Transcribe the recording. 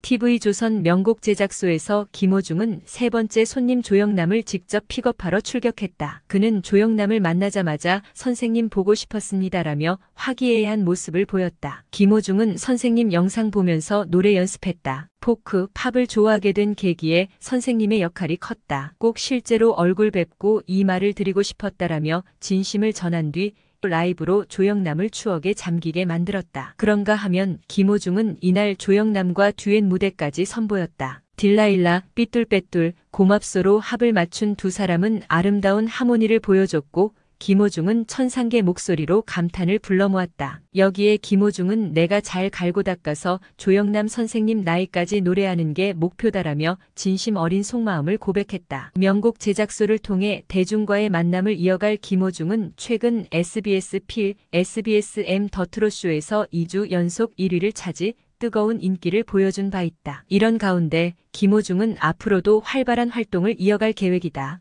TV조선 명곡 제작소에서 김호중은 세 번째 손님 조영남을 직접 픽업하러 출격했다. 그는 조영남을 만나자마자 선생님 보고 싶었습니다라며 화기애애한 모습을 보였다. 김호중은 선생님 영상 보면서 노래 연습했다. 포크, 팝을 좋아하게 된 계기에 선생님의 역할이 컸다. 꼭 실제로 얼굴 뵙고 이 말을 드리고 싶었다라며 진심을 전한 뒤 라이브로 조영남을 추억에 잠기게 만들었다. 그런가 하면 김호중은 이날 조영남과 듀엣 무대까지 선보였다. 딜라일라, 삐뚤빼뚤, 고맙소로 합을 맞춘 두 사람은 아름다운 하모니를 보여줬고 김호중은 천상계 목소리로 감탄을 불러모았다. 여기에 김호중은 내가 잘 갈고 닦아서 조영남 선생님 나이까지 노래하는 게 목표다라며 진심 어린 속마음을 고백했다. 명곡 제작소를 통해 대중과의 만남을 이어갈 김호중은 최근 SBS 필, SBS M 더트로쇼에서 2주 연속 1위를 차지 뜨거운 인기를 보여준 바 있다. 이런 가운데 김호중은 앞으로도 활발한 활동을 이어갈 계획이다.